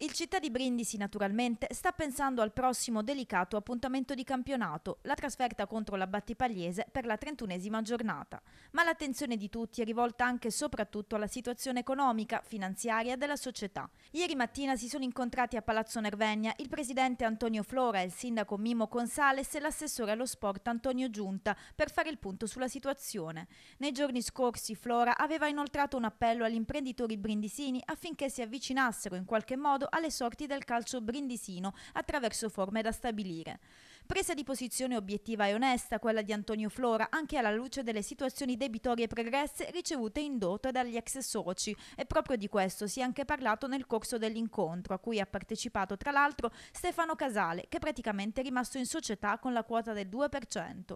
Il Città di Brindisi naturalmente sta pensando al prossimo delicato appuntamento di campionato, la trasferta contro la Battipagliese per la 31esima giornata, ma l'attenzione di tutti è rivolta anche e soprattutto alla situazione economica, finanziaria della società. Ieri mattina si sono incontrati a Palazzo Nervegna il presidente Antonio Flora, il sindaco Mimo Consales e l'assessore allo sport Antonio Giunta per fare il punto sulla situazione. Nei giorni scorsi Flora aveva inoltrato un appello agli imprenditori brindisini affinché si avvicinassero in qualche modo riguardo alle sorti del calcio brindisino attraverso forme da stabilire. Presa di posizione obiettiva e onesta quella di Antonio Flora anche alla luce delle situazioni debitorie pregresse ricevute in dote dagli ex soci e proprio di questo si è anche parlato nel corso dell'incontro a cui ha partecipato tra l'altro Stefano Casale che praticamente è rimasto in società con la quota del 2%.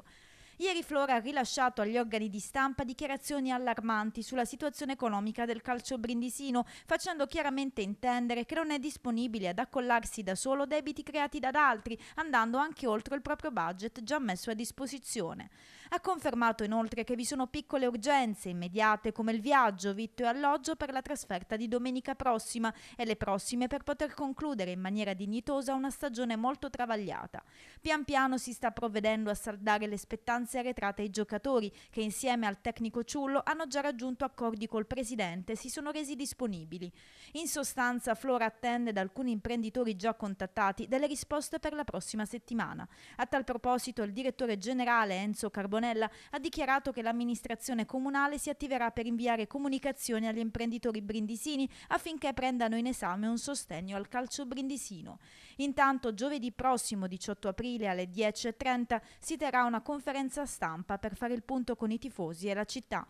Ieri Flora ha rilasciato agli organi di stampa dichiarazioni allarmanti sulla situazione economica del calcio brindisino, facendo chiaramente intendere che non è disponibile ad accollarsi da solo debiti creati da altri, andando anche oltre il proprio budget già messo a disposizione. Ha confermato inoltre che vi sono piccole urgenze immediate come il viaggio, vitto e alloggio per la trasferta di domenica prossima e le prossime per poter concludere in maniera dignitosa una stagione molto travagliata. Pian piano si sta provvedendo a saldare le spettanze finanze arretrate ai giocatori che insieme al tecnico Ciullo hanno già raggiunto accordi col presidente e si sono resi disponibili. In sostanza Flora attende da alcuni imprenditori già contattati delle risposte per la prossima settimana. A tal proposito il direttore generale Enzo Carbonella ha dichiarato che l'amministrazione comunale si attiverà per inviare comunicazioni agli imprenditori brindisini affinché prendano in esame un sostegno al calcio brindisino. Intanto giovedì prossimo 18 aprile alle 10.30 si terrà una conferenza conferenza stampa per fare il punto con i tifosi e la città.